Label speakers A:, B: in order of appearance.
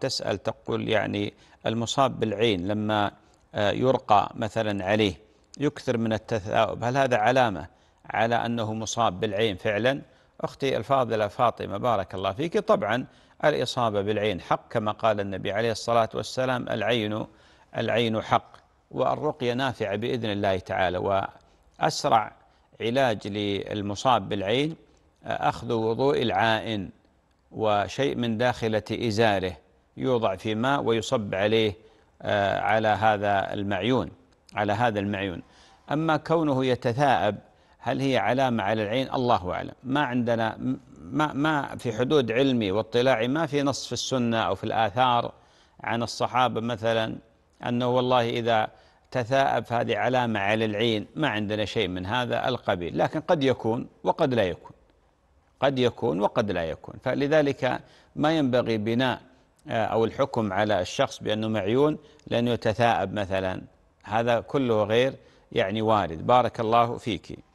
A: تسأل تقول يعني المصاب بالعين لما آه، يرقى مثلا عليه يكثر من التثاؤب هل هذا علامة على أنه مصاب بالعين فعلا أختي الفاضلة فاطمة بارك الله فيك طبعا الإصابة بالعين حق كما قال النبي عليه الصلاة والسلام العين العين حق والرقية نافعة بإذن الله تعالى وأسرع علاج للمصاب بالعين آه، أخذ وضوء العائن وشيء من داخلة إزاره يوضع في ماء ويصب عليه آه، على هذا المعيون على هذا المعيون أما كونه يتثاءب هل هي علامة على العين الله أعلم ما عندنا ما, ما في حدود علمي واطلاعي ما في نص في السنة أو في الآثار عن الصحابة مثلا أنه والله إذا تثاءب فهذه علامة على العين ما عندنا شيء من هذا القبيل لكن قد يكون وقد لا يكون قد يكون وقد لا يكون فلذلك ما ينبغي بناء آه، أو الحكم على الشخص بأنه معيون لأنه يتثاءب مثلا هذا كله غير يعني وارد بارك الله فيك